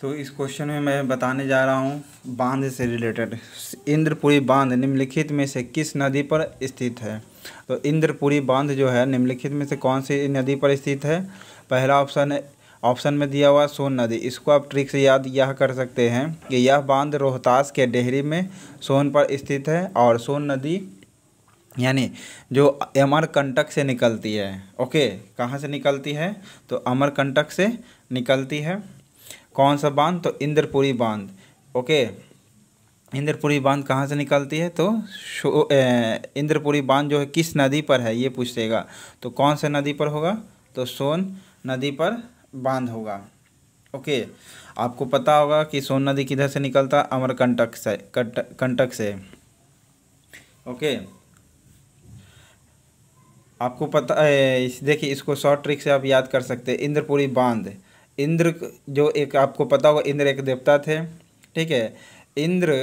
तो इस क्वेश्चन में मैं बताने जा रहा हूँ बांध से रिलेटेड इंद्रपुरी बांध निम्नलिखित में से किस नदी पर स्थित है तो इंद्रपुरी बांध जो है निम्नलिखित में से कौन सी नदी पर स्थित है पहला ऑप्शन ऑप्शन में दिया हुआ सोन नदी इसको आप ट्रिक से याद यह कर सकते हैं कि यह बांध रोहतास के डेहरी में सोन पर स्थित है और सोन नदी यानी जो अमरकंटक से निकलती है ओके कहाँ से निकलती है तो अमरकंटक से निकलती है कौन सा बांध तो इंद्रपुरी बांध ओके इंद्रपुरी बांध कहाँ से निकलती है तो इंद्रपुरी बांध जो है किस नदी पर है ये पूछेगा तो कौन सा नदी पर होगा तो सोन नदी पर बांध होगा ओके आपको पता होगा कि सोन नदी किधर से निकलता अमरकंटक से कंटक से ओके आपको पता देखिए इसको शॉर्ट ट्रिक से आप याद कर सकते हैं इंद्रपुरी बांध इंद्र जो एक आपको पता होगा इंद्र एक देवता थे ठीक है इंद्र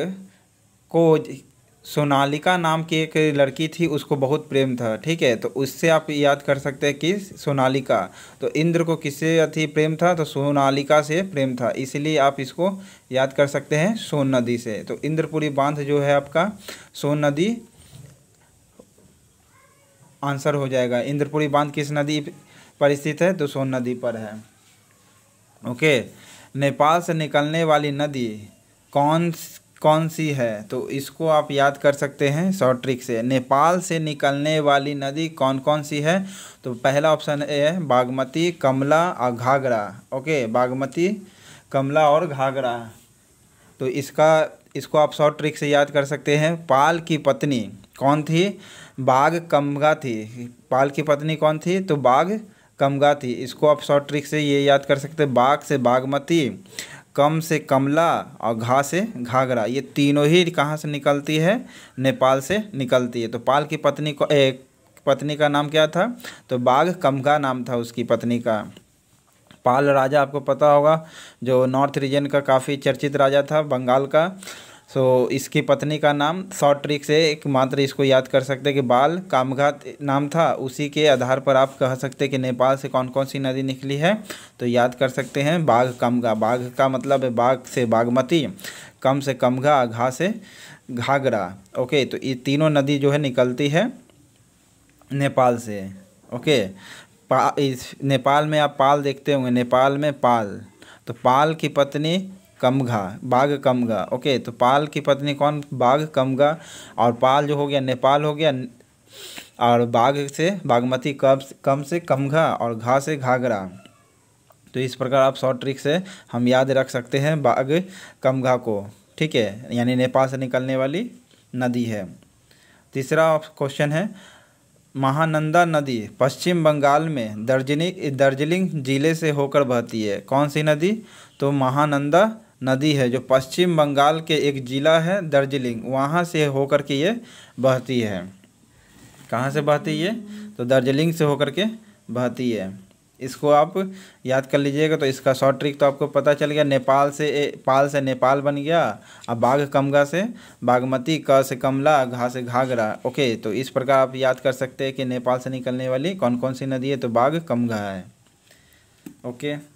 को सोनालिका नाम की एक लड़की थी उसको बहुत प्रेम था ठीक है तो उससे आप याद कर सकते हैं कि सोनालिका तो इंद्र को किससे अति प्रेम था तो सोनालिका से प्रेम था इसलिए आप इसको याद कर सकते हैं सोन नदी से तो इंद्रपुरी बांध जो है आपका सोन नदी आंसर हो जाएगा इंद्रपुरी बांध किस नदी पर स्थित है तो सोन नदी पर है ओके नेपाल से निकलने वाली नदी कौन कौन सी है तो इसको आप याद कर सकते हैं शॉर्ट ट्रिक से नेपाल से निकलने वाली नदी कौन कौन सी है तो पहला ऑप्शन ए है बागमती कमला और घाघरा ओके बागमती कमला और घाघरा तो इसका इसको आप शॉर्ट ट्रिक से याद कर सकते हैं पाल की पत्नी कौन थी बाघ कमगा थी पाल की पत्नी कौन थी तो बाघ कमगाती इसको आप शॉर्ट ट्रिक से ये याद कर सकते बाघ से बागमती कम से कमला और घा से घाघरा ये तीनों ही कहाँ से निकलती है नेपाल से निकलती है तो पाल की पत्नी को ए, पत्नी का नाम क्या था तो बाघ कमगा नाम था उसकी पत्नी का पाल राजा आपको पता होगा जो नॉर्थ रीजन का काफ़ी चर्चित राजा था बंगाल का सो so, इसकी पत्नी का नाम शॉर्ट ट्रिक से एकमात्र इसको याद कर सकते हैं कि बाल कामघात नाम था उसी के आधार पर आप कह सकते हैं कि नेपाल से कौन कौन सी नदी निकली है तो याद कर सकते हैं बाघ कमघा बाघ का मतलब है बाघ से बागमती कम से कमघा घा से घाघरा ओके तो ये तीनों नदी जो है निकलती है नेपाल से ओके पा इस नेपाल में आप पाल देखते होंगे नेपाल में पाल तो पाल की पत्नी कमघा बाघ कमघा ओके तो पाल की पत्नी कौन बाघ कमघा और पाल जो हो गया नेपाल हो गया और बाघ से बागमती कब कम से कमघा और घा से घाघरा तो इस प्रकार आप शॉर्ट ट्रिक से हम याद रख सकते हैं बाघ कमघा को ठीक है यानी नेपाल से निकलने वाली नदी है तीसरा क्वेश्चन है महानंदा नदी पश्चिम बंगाल में दर्जनी दार्जिलिंग जिले से होकर बहती है कौन सी नदी तो महानंदा नदी है जो पश्चिम बंगाल के एक ज़िला है दार्जिलिंग वहाँ से होकर के ये बहती है कहाँ से बहती है तो दार्जिलिंग से होकर के बहती है इसको आप याद कर लीजिएगा तो इसका शॉर्ट ट्रिक तो आपको पता चल गया नेपाल से ए, पाल से नेपाल बन गया अब बाघ कमगा से बागमती क से कमला घा से घाघरा ओके तो इस प्रकार आप याद कर सकते हैं कि नेपाल से निकलने वाली कौन कौन सी नदी है तो बाघ कमघा है ओके